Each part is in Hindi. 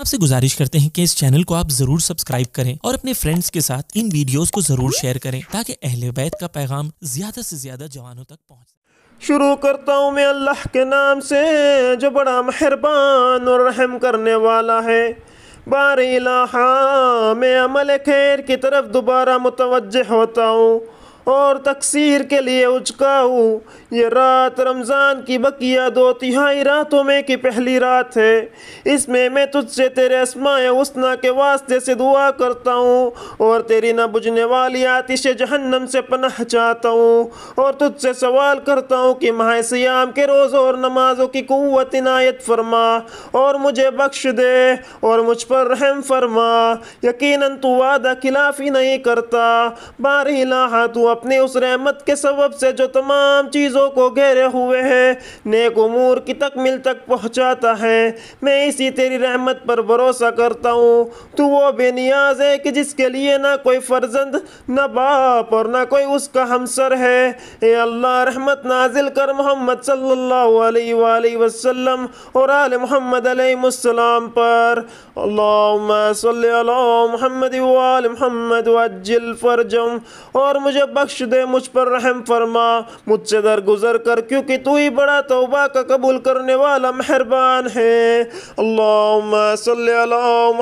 आपसे गुजारिश करते हैं कि इस चैनल को आप जरूर सब्सक्राइब करें और अपने फ्रेंड्स के साथ इन वीडियोस को जरूर शेयर करें ताकि अहले बैत का पैगाम ज्यादा से ज्यादा जवानों तक पहुंचे शुरू करता हूँ मैं अल्लाह के नाम से जो बड़ा मेहरबान और रहम करने वाला है बार इलाहा मैं अमल खैर की तरफ दोबारा मुतवजह होता हूँ और तकसीर के लिए उचका हूँ ये रात रमज़ान की बकिया दो तिहाई रातों में की पहली रात है इसमें मैं तुझसे तेरे आसमाय उसना के वास्ते से दुआ करता हूँ और तेरी ना बुझने वाली आतिश जहन्नम से पनह चाहता हूँ और तुझसे सवाल करता हूँ कि माह सियाम के रोज़ और नमाजों की कुत इनायत फरमा और मुझे बख्श दे और मुझ पर रहम फरमा यकीन तू वादा खिलाफ ही नहीं करता बारह लाहा तू अपनी उस रहमत के सबब से जो तमाम चीज़ों को घेरे हुए हैं नेक उमूर की तकमील तक पहुँचाता है मैं इसी तेरी रहमत पर भरोसा करता हूँ तो वो बेनियाज है कि जिसके लिए ना कोई फर्जंद ना बाप और ना कोई उसका हमसर है ए अल्लाह रहमत नाजिल कर मोहम्मद सल्लल्लाहु अलैहि वसल्लम और आल मोहम्मद अलैहिस्सलाम पर अल्लाहुम्मा सल्ली अला मोहम्मद वाल मोहम्मद वज्जिल फरजम और मुझे बख्श दे मुझ पर रहम फरमा मुझसे दर गुजर कर क्योंकि तू ही बड़ा तोबा का कबूल करने वाला मेहरबान है अल्लाह सल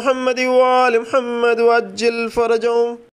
महमद वाल महमद वज्जिल फरजों